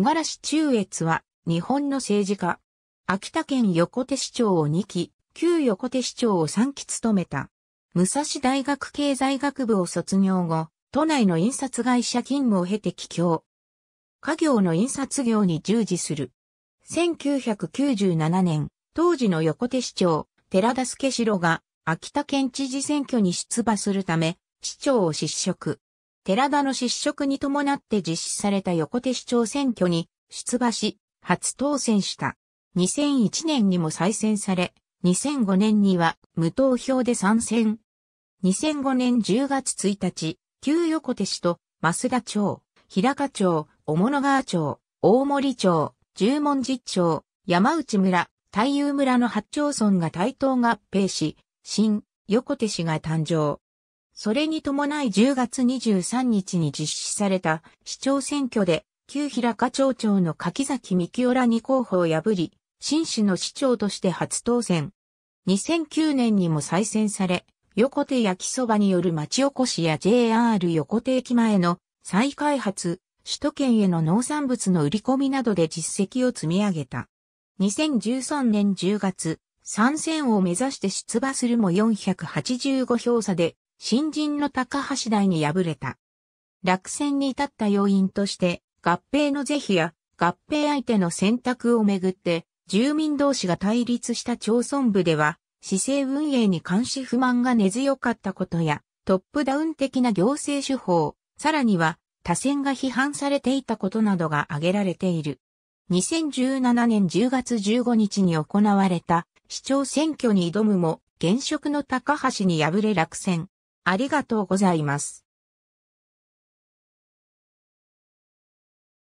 五十嵐中越は、日本の政治家。秋田県横手市長を2期、旧横手市長を3期務めた。武蔵大学経済学部を卒業後、都内の印刷会社勤務を経て帰郷。家業の印刷業に従事する。1997年、当時の横手市長、寺田助四郎が、秋田県知事選挙に出馬するため、市長を失職。寺田の失職に伴って実施された横手市長選挙に出馬し、初当選した。2001年にも再選され、2005年には無投票で参戦。2005年10月1日、旧横手市と増田町、平賀町、小物川町、大森町、十文字町、山内村、太夫村の八町村が対等合併し、新、横手市が誕生。それに伴い10月23日に実施された市長選挙で、旧平賀町長の柿崎幹夫らに候補を破り、新種の市長として初当選。2009年にも再選され、横手焼きそばによる町おこしや JR 横手駅前の再開発、首都圏への農産物の売り込みなどで実績を積み上げた。2013年10月、参戦を目指して出馬するも485票差で新人の高橋大に敗れた。落選に至った要因として、合併の是非や合併相手の選択をめぐって、住民同士が対立した町村部では、市政運営に監視不満が根強かったことや、トップダウン的な行政手法、さらには、多選が批判されていたことなどが挙げられている。2017年10月15日に行われた市長選挙に挑むも、現職の高橋に敗れ落選。ありがとうございます。